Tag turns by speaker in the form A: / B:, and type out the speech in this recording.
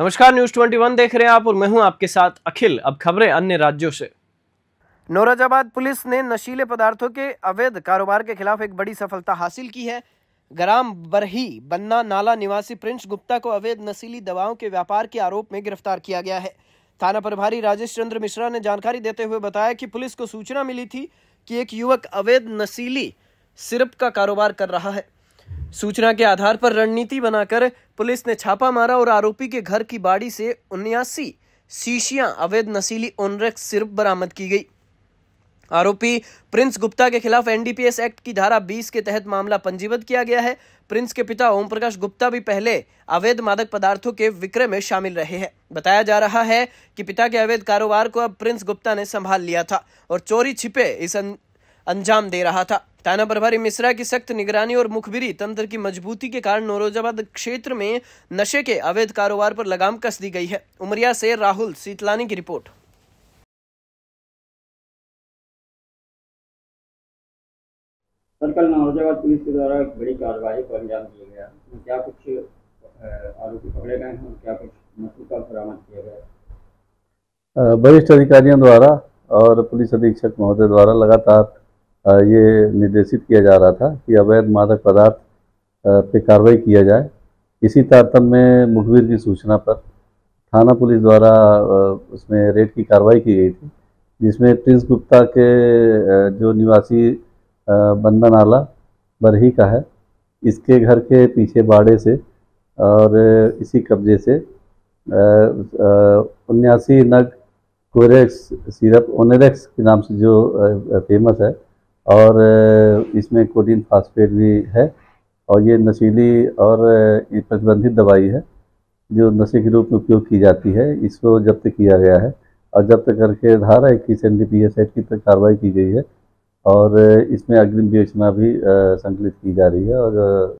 A: नमस्कार न्यूज 21 देख रहे हैं आप और मैं हूं आपके साथ अखिल अब खबरें अन्य राज्यों से नौराजाबाद पुलिस ने नशीले पदार्थों के अवैध कारोबार के खिलाफ एक बड़ी सफलता हासिल की है ग्राम बरही बन्ना नाला निवासी प्रिंस गुप्ता को अवैध नशीली दवाओं के व्यापार के आरोप में गिरफ्तार किया गया है थाना प्रभारी राजेश चंद्र मिश्रा ने जानकारी देते हुए बताया कि पुलिस को सूचना मिली थी कि एक युवक अवैध नशीली सिरप का कारोबार कर रहा है सूचना के आधार पर रणनीति बनाकर पुलिस ने छापा मारा और आरोपी के घर की बाड़ी से उन्यासी शीशियां अवैध नशीली ओनरेक्स सिर्फ बरामद की गई आरोपी प्रिंस गुप्ता के खिलाफ एनडीपीएस एक्ट की धारा 20 के तहत मामला पंजीबद्ध किया गया है प्रिंस के पिता ओम प्रकाश गुप्ता भी पहले अवैध मादक पदार्थों के विक्रय में शामिल रहे हैं बताया जा रहा है कि पिता के अवैध कारोबार को अब प्रिंस गुप्ता ने संभाल लिया था और चोरी छिपे इस अंजाम दे रहा था थाना प्रभारी मिश्रा की सख्त निगरानी और मुखबिरी तंत्र की मजबूती के कारण नौरोजाबाद क्षेत्र में नशे के अवैध कारोबार पर लगाम कस दी गई है उमरिया से राहुल सीतलानी की रिपोर्ट
B: नौरोजाबाद पुलिस के द्वारा बड़ी कार्रवाई को अंजाम दिया गया क्या कुछ आरोपी पकड़े गए हैं क्या कुछ मसूका बरामद किया गया वरिष्ठ अधिकारियों द्वारा और पुलिस अधीक्षक महोदय द्वारा लगातार ये निर्देशित किया जा रहा था कि अवैध मादक पदार्थ पे कार्रवाई किया जाए इसी तारतम में मुखबिर की सूचना पर थाना पुलिस द्वारा उसमें रेड की कार्रवाई की गई थी जिसमें प्रिंस गुप्ता के जो निवासी बंधन आला बरही का है इसके घर के पीछे बाड़े से और इसी कब्जे से उन्यासी नग कोरेक्स सिरप ओनेरेक्स के नाम से जो फेमस है और इसमें कोडिन फास्फेट भी है और ये नशीली और प्रतिबंधित दवाई है जो नशे के रूप में उपयोग की जाती है इसको जब्त किया गया है और जब्त करके धारा इक्कीस N D P S act की तक कार्रवाई की गई है और इसमें अग्रिम विवेचना भी संकलित की जा रही है और